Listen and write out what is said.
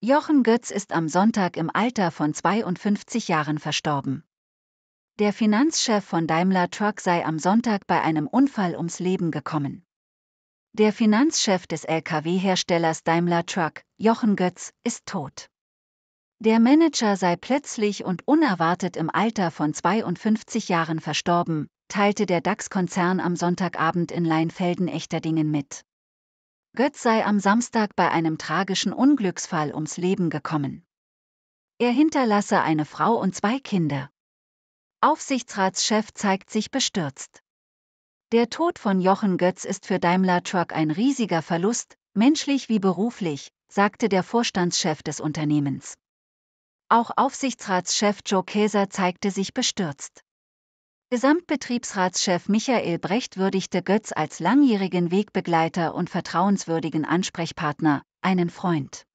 Jochen Götz ist am Sonntag im Alter von 52 Jahren verstorben. Der Finanzchef von Daimler Truck sei am Sonntag bei einem Unfall ums Leben gekommen. Der Finanzchef des Lkw-Herstellers Daimler Truck, Jochen Götz, ist tot. Der Manager sei plötzlich und unerwartet im Alter von 52 Jahren verstorben, teilte der DAX-Konzern am Sonntagabend in Leinfelden-Echterdingen mit. Götz sei am Samstag bei einem tragischen Unglücksfall ums Leben gekommen. Er hinterlasse eine Frau und zwei Kinder. Aufsichtsratschef zeigt sich bestürzt. Der Tod von Jochen Götz ist für Daimler Truck ein riesiger Verlust, menschlich wie beruflich, sagte der Vorstandschef des Unternehmens. Auch Aufsichtsratschef Joe Käser zeigte sich bestürzt. Gesamtbetriebsratschef Michael Brecht würdigte Götz als langjährigen Wegbegleiter und vertrauenswürdigen Ansprechpartner, einen Freund.